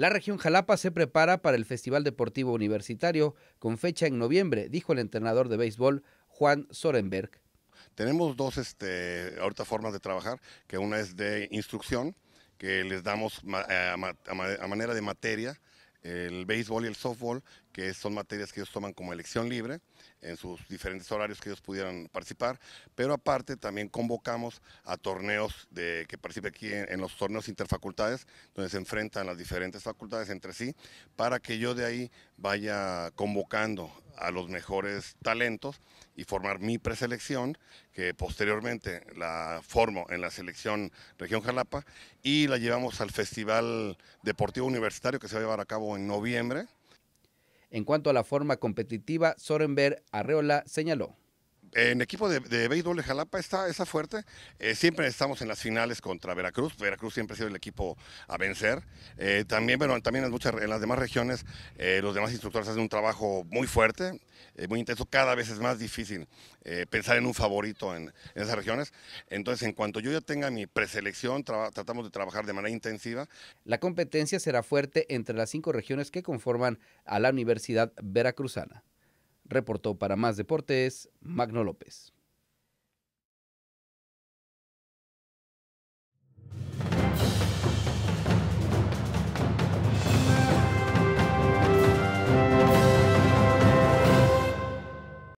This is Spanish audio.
La región Jalapa se prepara para el Festival Deportivo Universitario con fecha en noviembre, dijo el entrenador de béisbol Juan Sorenberg. Tenemos dos este, formas de trabajar, que una es de instrucción, que les damos a, eh, a manera de materia el béisbol y el softball que son materias que ellos toman como elección libre en sus diferentes horarios que ellos pudieran participar, pero aparte también convocamos a torneos de, que participe aquí en, en, los torneos interfacultades, donde se enfrentan las diferentes facultades entre sí, para que yo de ahí vaya convocando a los mejores talentos y formar mi preselección, que posteriormente la formo en la selección región Jalapa y la llevamos al Festival Deportivo Universitario que se va a llevar a cabo en noviembre en cuanto a la forma competitiva, Sorenberg Arreola señaló en equipo de, de, béisbol de Jalapa está, fuerte. Eh, siempre estamos en las finales contra Veracruz. Veracruz siempre ha sido el equipo a vencer. Eh, también, bueno, también en, las demás regiones eh, los demás instructores hacen un trabajo muy fuerte, muy intenso. Cada vez es más difícil pensar en un favorito en, esas regiones. Entonces, en cuanto yo ya tenga mi preselección, tratamos de trabajar de manera intensiva. La competencia será fuerte entre las cinco regiones que conforman a la Universidad Veracruzana. Reportó para Más Deportes Magno López.